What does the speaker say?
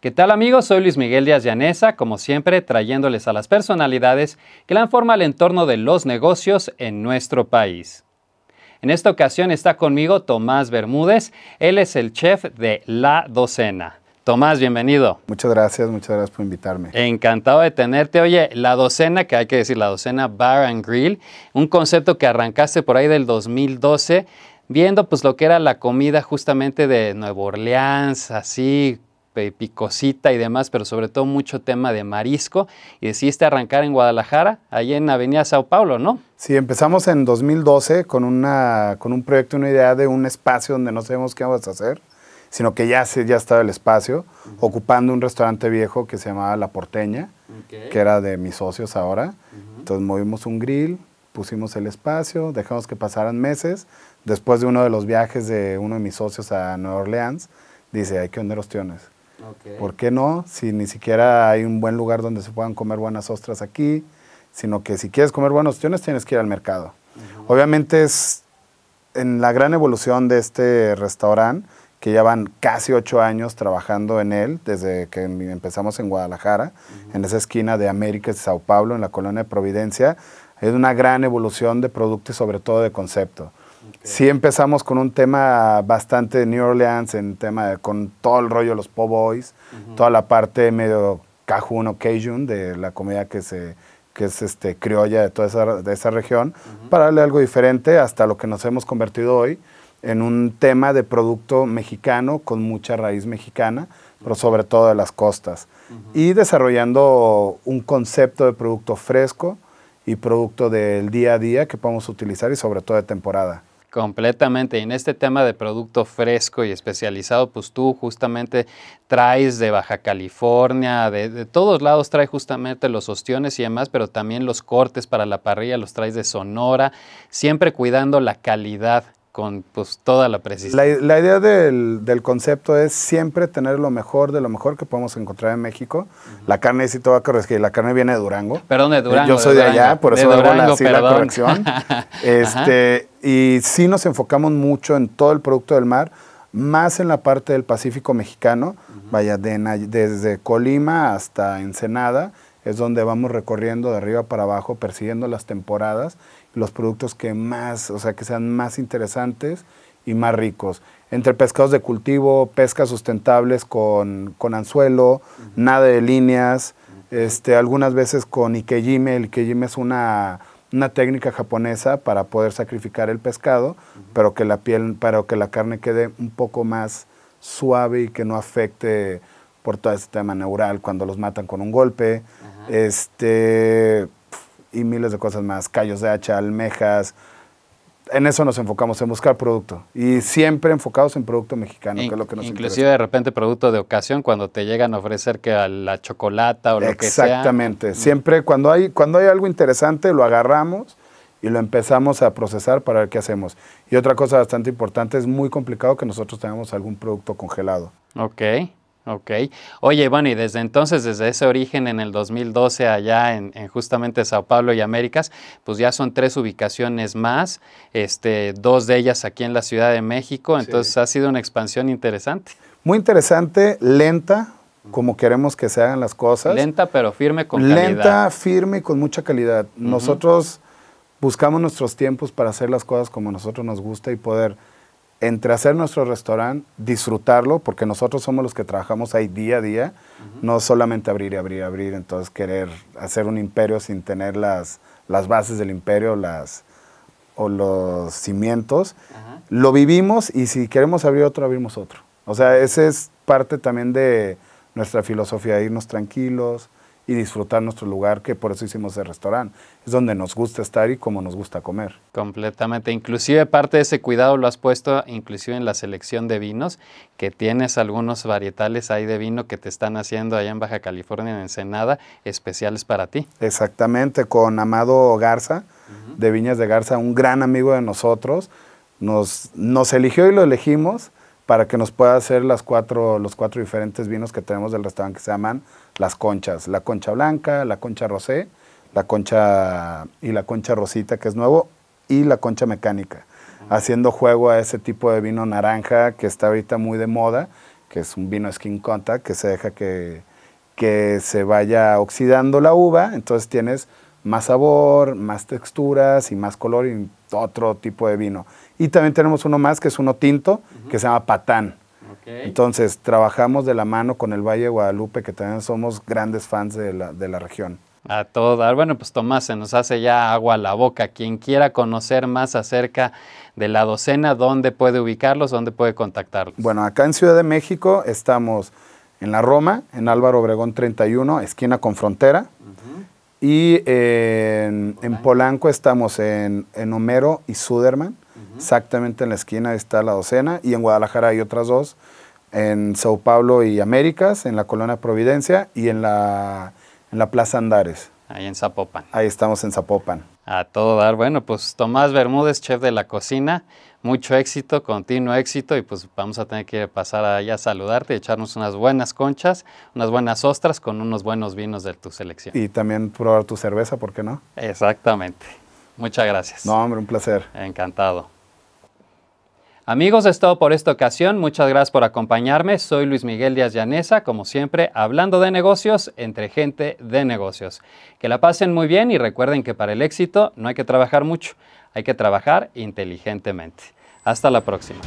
¿Qué tal amigos? Soy Luis Miguel Díaz Llanesa, como siempre trayéndoles a las personalidades que dan forma al entorno de los negocios en nuestro país. En esta ocasión está conmigo Tomás Bermúdez, él es el chef de La Docena. Tomás, bienvenido. Muchas gracias, muchas gracias por invitarme. Encantado de tenerte. Oye, la docena, que hay que decir, la docena Bar and Grill, un concepto que arrancaste por ahí del 2012, viendo pues lo que era la comida justamente de Nueva Orleans, así, este, picosita y demás, pero sobre todo mucho tema de marisco. Y decidiste arrancar en Guadalajara, ahí en Avenida Sao Paulo, ¿no? Sí, empezamos en 2012 con, una, con un proyecto, una idea de un espacio donde no sabemos qué vamos a hacer, sino que ya, se, ya estaba el espacio, ocupando un restaurante viejo que se llamaba La Porteña, que era de mis socios ahora. Entonces movimos un grill, pusimos el espacio, dejamos que pasaran meses. Después de uno de los viajes de uno de mis socios a Nueva Orleans, dice, hay que los tiones? ¿Por qué no? Si ni siquiera hay un buen lugar donde se puedan comer buenas ostras aquí, sino que si quieres comer buenas ostras tienes que ir al mercado. Obviamente es en la gran evolución de este restaurante, que ya van casi ocho años trabajando en él, desde que em, empezamos en Guadalajara, en esa esquina de América y Sao Paulo, en la colonia de Providencia. Es una gran evolución de producto y sobre todo de concepto. Sí empezamos con un tema bastante de New Orleans, en tema con todo el rollo de los po' boys, toda la parte medio cajun o cajun de la comida que se que es este, criolla de toda esa, de esa región, para darle algo diferente hasta lo que nos hemos convertido hoy en un tema de producto mexicano con mucha raíz mexicana, pero sobre todo de las costas. Y desarrollando un concepto de producto fresco y producto del día a día que podemos utilizar y sobre todo de temporada. Completamente. Y en este tema de producto fresco y especializado, pues tú justamente traes de Baja California, de, de, todos lados traes justamente los ostiones y demás, pero también los cortes para la parrilla los traes de Sonora, siempre cuidando la calidad con pues, toda la precisión. La, idea del, del, concepto es siempre tener lo mejor de lo mejor que podemos encontrar en México. La carne sí toda va a la carne viene de Durango. Perdón, de eh, Durango. Yo soy de, allá, por eso la, la corrección. este, y sí nos enfocamos mucho en todo el producto del mar, más en la parte del Pacífico mexicano, vaya, desde Colima hasta Ensenada, es donde vamos recorriendo de arriba para abajo, persiguiendo las temporadas, los productos que más, o sea, que sean más interesantes y más ricos. Entre pescados de cultivo, pescas sustentables con, anzuelo, nada de líneas, este, algunas veces con Ikejime, el Ikejime es una una técnica japonesa para poder sacrificar el pescado, pero que la piel, para que la carne quede un poco más suave y que no afecte por todo este tema neural cuando los matan con un golpe, este y miles de cosas más, callos de hacha, almejas, en eso nos enfocamos, en buscar producto. Y siempre enfocados en producto mexicano, que es lo que nos Inclusive de repente producto de ocasión cuando te llegan a ofrecer que la chocolata o lo que sea. Exactamente. Mm. Siempre cuando hay, cuando hay algo interesante lo agarramos y lo empezamos a procesar para ver qué hacemos. Y otra cosa bastante importante, es muy complicado que nosotros tengamos algún producto congelado. Ok. Ok. Oye, bueno, y desde entonces, desde ese origen en el 2012 allá en, justamente Sao Paulo y Américas, pues ya son tres ubicaciones más, este, dos de ellas aquí en la Ciudad de México, entonces ha sido una expansión interesante. Muy interesante, lenta, como queremos que se hagan las cosas. Lenta pero firme con calidad. Lenta, firme y con mucha calidad. Nosotros buscamos nuestros tiempos para hacer las cosas como a nosotros nos gusta y poder entre hacer nuestro restaurante, disfrutarlo, porque nosotros somos los que trabajamos ahí día a día, no solamente abrir y abrir y abrir, entonces querer hacer un imperio sin tener las, bases del imperio las, o los cimientos. Lo vivimos y si queremos abrir otro, abrimos otro. O sea, esa es parte también de nuestra filosofía, irnos tranquilos, y disfrutar nuestro lugar, que por eso hicimos el restaurante. Es donde nos gusta estar y como nos gusta comer. Completamente. Inclusive parte de ese cuidado lo has puesto inclusive en la selección de vinos, que tienes algunos varietales ahí de vino que te están haciendo allá en Baja California, en Ensenada, especiales para ti. Exactamente, con Amado Garza, de Viñas de Garza, un gran amigo de nosotros. Nos, nos eligió y lo elegimos para que nos pueda hacer los cuatro diferentes vinos que tenemos del restaurante que se llaman las conchas. La concha blanca, la concha rosé, la concha y la concha rosita que es nuevo y la concha mecánica. Haciendo juego a ese tipo de vino naranja que está ahorita muy de moda, que es un vino skin contact que se deja que, que se vaya oxidando la uva, entonces tienes más sabor, más texturas y más color otro tipo de vino. Y también tenemos uno más que es uno tinto, que se llama Patán. Entonces, trabajamos de la mano con el Valle de Guadalupe, que también somos grandes fans de la, de la región. A todas. Bueno, pues Tomás, se nos hace ya agua a la boca. Quien quiera conocer más acerca de la docena, ¿dónde puede ubicarlos? ¿Dónde puede contactarlos? Bueno, acá en Ciudad de México estamos en la Roma, en Álvaro Obregón 31, esquina con frontera. Ajá. Y en, Polanco estamos en, en Homero y Suderman, exactamente en la esquina está la docena, y en Guadalajara hay otras dos, en Sao Paulo y Américas, en la Colonia Providencia y en la, en la Plaza Andares. Ahí en Zapopan. Ahí estamos en Zapopan. A todo dar. Bueno, pues Tomás Bermúdez, chef de la cocina mucho éxito, continuo éxito y pues vamos a tener que pasar allá a saludarte y echarnos unas buenas conchas, unas buenas ostras con unos buenos vinos de tu selección. Y también probar tu cerveza, ¿por qué no? Exactamente. Muchas gracias. No, hombre, un placer. Encantado. Amigos, es todo por esta ocasión. Muchas gracias por acompañarme. Soy Luis Miguel Díaz Llanesa, como siempre, hablando de negocios entre gente de negocios. Que la pasen muy bien y recuerden que para el éxito no hay que trabajar mucho hay que trabajar inteligentemente. Hasta la próxima.